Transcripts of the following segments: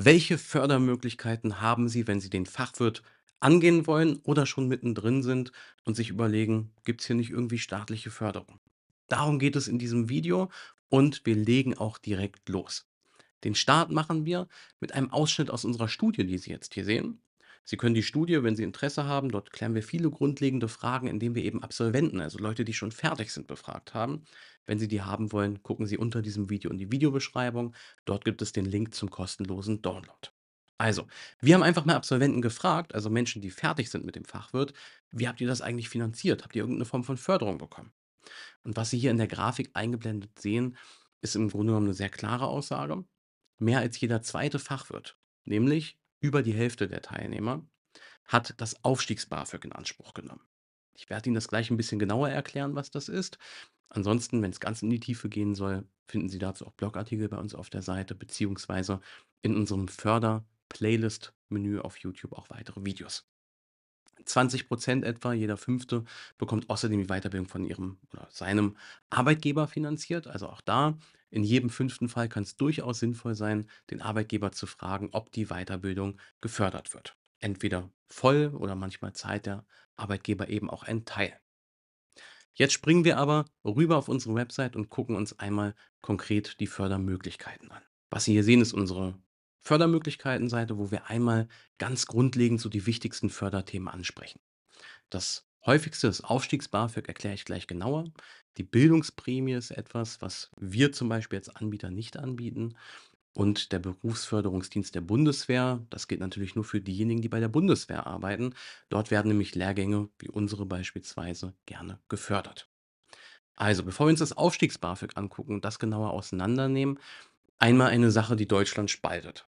Welche Fördermöglichkeiten haben Sie, wenn Sie den Fachwirt angehen wollen oder schon mittendrin sind und sich überlegen, gibt es hier nicht irgendwie staatliche Förderung? Darum geht es in diesem Video und wir legen auch direkt los. Den Start machen wir mit einem Ausschnitt aus unserer Studie, die Sie jetzt hier sehen. Sie können die Studie, wenn Sie Interesse haben, dort klären wir viele grundlegende Fragen, indem wir eben Absolventen, also Leute, die schon fertig sind, befragt haben. Wenn Sie die haben wollen, gucken Sie unter diesem Video in die Videobeschreibung. Dort gibt es den Link zum kostenlosen Download. Also, wir haben einfach mal Absolventen gefragt, also Menschen, die fertig sind mit dem Fachwirt, wie habt ihr das eigentlich finanziert? Habt ihr irgendeine Form von Förderung bekommen? Und was Sie hier in der Grafik eingeblendet sehen, ist im Grunde genommen eine sehr klare Aussage. Mehr als jeder zweite Fachwirt, nämlich über die Hälfte der Teilnehmer hat das Aufstiegs-BAföG in Anspruch genommen. Ich werde Ihnen das gleich ein bisschen genauer erklären, was das ist. Ansonsten, wenn es ganz in die Tiefe gehen soll, finden Sie dazu auch Blogartikel bei uns auf der Seite, beziehungsweise in unserem Förder-Playlist-Menü auf YouTube auch weitere Videos. 20 Prozent etwa, jeder Fünfte bekommt außerdem die Weiterbildung von ihrem oder seinem Arbeitgeber finanziert. Also auch da, in jedem fünften Fall kann es durchaus sinnvoll sein, den Arbeitgeber zu fragen, ob die Weiterbildung gefördert wird. Entweder voll oder manchmal zahlt der Arbeitgeber eben auch einen Teil. Jetzt springen wir aber rüber auf unsere Website und gucken uns einmal konkret die Fördermöglichkeiten an. Was Sie hier sehen, ist unsere Fördermöglichkeiten-Seite, wo wir einmal ganz grundlegend so die wichtigsten Förderthemen ansprechen. Das häufigste ist Aufstiegs-BAföG, erkläre ich gleich genauer. Die Bildungsprämie ist etwas, was wir zum Beispiel als Anbieter nicht anbieten. Und der Berufsförderungsdienst der Bundeswehr, das gilt natürlich nur für diejenigen, die bei der Bundeswehr arbeiten. Dort werden nämlich Lehrgänge wie unsere beispielsweise gerne gefördert. Also, bevor wir uns das Aufstiegs-BAföG angucken und das genauer auseinandernehmen, einmal eine Sache, die Deutschland spaltet.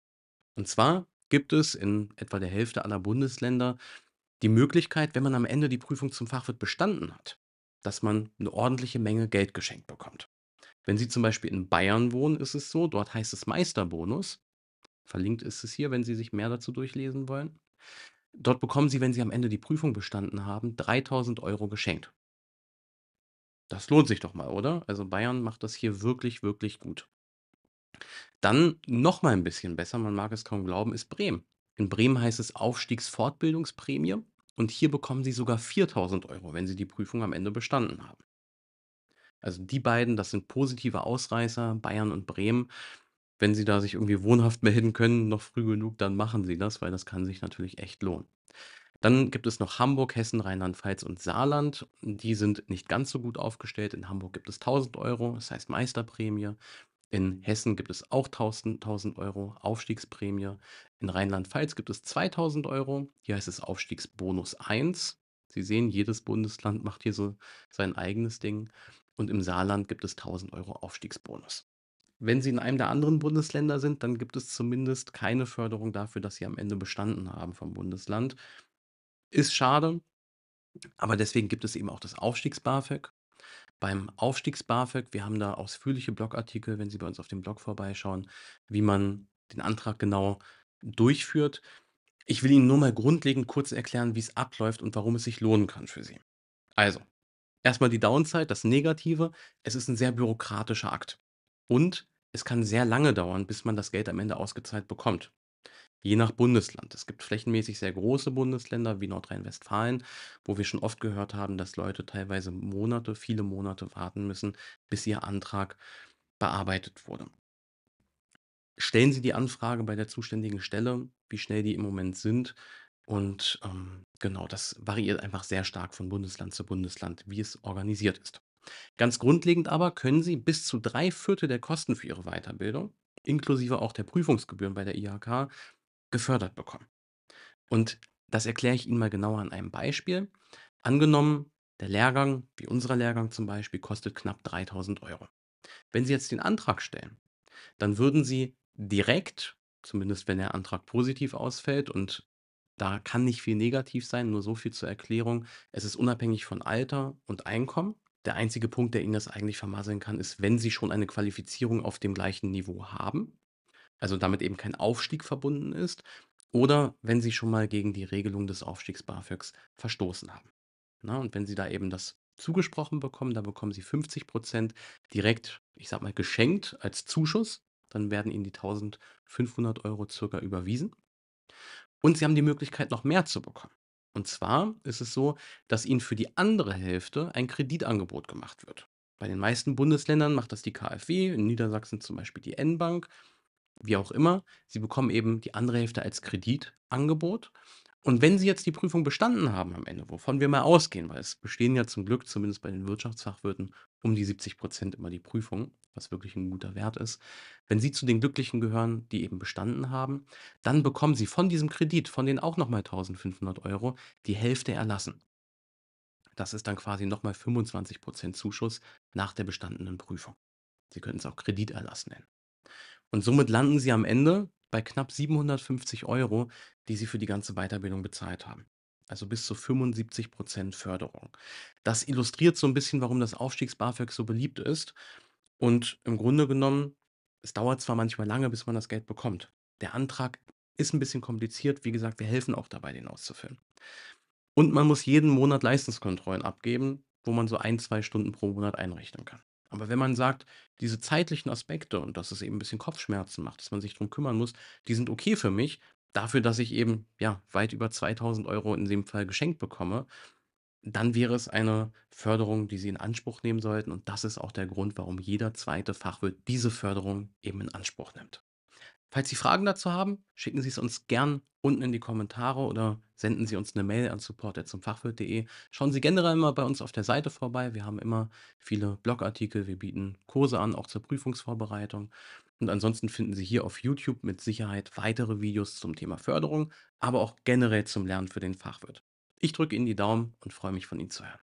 Und zwar gibt es in etwa der Hälfte aller Bundesländer die Möglichkeit, wenn man am Ende die Prüfung zum Fachwirt bestanden hat, dass man eine ordentliche Menge Geld geschenkt bekommt. Wenn Sie zum Beispiel in Bayern wohnen, ist es so, dort heißt es Meisterbonus. Verlinkt ist es hier, wenn Sie sich mehr dazu durchlesen wollen. Dort bekommen Sie, wenn Sie am Ende die Prüfung bestanden haben, 3000 Euro geschenkt. Das lohnt sich doch mal, oder? Also Bayern macht das hier wirklich, wirklich gut. Dann noch mal ein bisschen besser, man mag es kaum glauben, ist Bremen. In Bremen heißt es Aufstiegsfortbildungsprämie und hier bekommen Sie sogar 4000 Euro, wenn Sie die Prüfung am Ende bestanden haben. Also die beiden, das sind positive Ausreißer, Bayern und Bremen. Wenn Sie da sich irgendwie wohnhaft melden können, noch früh genug, dann machen Sie das, weil das kann sich natürlich echt lohnen. Dann gibt es noch Hamburg, Hessen, Rheinland-Pfalz und Saarland. Die sind nicht ganz so gut aufgestellt. In Hamburg gibt es 1000 Euro, das heißt Meisterprämie. In Hessen gibt es auch 1000, 1000 Euro Aufstiegsprämie. In Rheinland-Pfalz gibt es 2000 Euro. Hier heißt es Aufstiegsbonus 1. Sie sehen, jedes Bundesland macht hier so sein eigenes Ding. Und im Saarland gibt es 1000 Euro Aufstiegsbonus. Wenn Sie in einem der anderen Bundesländer sind, dann gibt es zumindest keine Förderung dafür, dass Sie am Ende bestanden haben vom Bundesland. Ist schade, aber deswegen gibt es eben auch das Aufstiegs-BAföG beim Aufstiegs-BAföG. Wir haben da ausführliche Blogartikel, wenn Sie bei uns auf dem Blog vorbeischauen, wie man den Antrag genau durchführt. Ich will Ihnen nur mal grundlegend kurz erklären, wie es abläuft und warum es sich lohnen kann für Sie. Also, erstmal die Downside, das Negative. Es ist ein sehr bürokratischer Akt. Und es kann sehr lange dauern, bis man das Geld am Ende ausgezahlt bekommt je nach Bundesland. Es gibt flächenmäßig sehr große Bundesländer wie Nordrhein-Westfalen, wo wir schon oft gehört haben, dass Leute teilweise Monate, viele Monate warten müssen, bis ihr Antrag bearbeitet wurde. Stellen Sie die Anfrage bei der zuständigen Stelle, wie schnell die im Moment sind. Und ähm, genau, das variiert einfach sehr stark von Bundesland zu Bundesland, wie es organisiert ist. Ganz grundlegend aber können Sie bis zu drei Viertel der Kosten für Ihre Weiterbildung, inklusive auch der Prüfungsgebühren bei der IHK, gefördert bekommen. Und das erkläre ich Ihnen mal genauer an einem Beispiel. Angenommen, der Lehrgang, wie unser Lehrgang zum Beispiel, kostet knapp 3000 Euro. Wenn Sie jetzt den Antrag stellen, dann würden Sie direkt, zumindest wenn der Antrag positiv ausfällt und da kann nicht viel negativ sein, nur so viel zur Erklärung. Es ist unabhängig von Alter und Einkommen. Der einzige Punkt, der Ihnen das eigentlich vermasseln kann, ist, wenn Sie schon eine Qualifizierung auf dem gleichen Niveau haben, also damit eben kein Aufstieg verbunden ist, oder wenn sie schon mal gegen die Regelung des Aufstiegs BAföGs verstoßen haben. Na, ne? und wenn sie da eben das zugesprochen bekommen, dann bekommen sie 50 Prozent direkt, ich sag mal, geschenkt als Zuschuss. Dann werden ihnen die 1500 Euro circa überwiesen. Und sie haben die Möglichkeit, noch mehr zu bekommen. Und zwar ist es so, dass ihnen für die andere Hälfte ein Kreditangebot gemacht wird. Bei den meisten Bundesländern macht das die KfW, in Niedersachsen zum Beispiel die N-Bank, wie auch immer. Sie bekommen eben die andere Hälfte als Kreditangebot. Und wenn Sie jetzt die Prüfung bestanden haben am Ende, wovon wir mal ausgehen, weil es bestehen ja zum Glück zumindest bei den Wirtschaftsfachwirten um die 70 Prozent immer die Prüfung, was wirklich ein guter Wert ist. Wenn Sie zu den Glücklichen gehören, die eben bestanden haben, dann bekommen Sie von diesem Kredit, von denen auch nochmal 1500 Euro, die Hälfte erlassen. Das ist dann quasi nochmal 25 Prozent Zuschuss nach der bestandenen Prüfung. Sie könnten es auch Krediterlass nennen. Und somit landen sie am Ende bei knapp 750 Euro, die sie für die ganze Weiterbildung bezahlt haben. Also bis zu 75 Prozent Förderung. Das illustriert so ein bisschen, warum das Aufstiegs-BAföG so beliebt ist. Und im Grunde genommen, es dauert zwar manchmal lange, bis man das Geld bekommt. Der Antrag ist ein bisschen kompliziert. Wie gesagt, wir helfen auch dabei, den auszufüllen. Und man muss jeden Monat Leistungskontrollen abgeben, wo man so ein, zwei Stunden pro Monat einrechnen kann. Aber wenn man sagt, diese zeitlichen Aspekte und dass es eben ein bisschen Kopfschmerzen macht, dass man sich darum kümmern muss, die sind okay für mich, dafür, dass ich eben ja weit über 2000 Euro in dem Fall geschenkt bekomme, dann wäre es eine Förderung, die Sie in Anspruch nehmen sollten. Und das ist auch der Grund, warum jeder zweite Fachwirt diese Förderung eben in Anspruch nimmt. Falls Sie Fragen dazu haben, schicken Sie es uns gern unten in die Kommentare oder senden Sie uns eine Mail an support.zumfachwirt.de. Schauen Sie generell mal bei uns auf der Seite vorbei. Wir haben immer viele Blogartikel. Wir bieten Kurse an, auch zur Prüfungsvorbereitung. Und ansonsten finden Sie hier auf YouTube mit Sicherheit weitere Videos zum Thema Förderung, aber auch generell zum Lernen für den Fachwirt. Ich drücke Ihnen die Daumen und freue mich von Ihnen zu hören.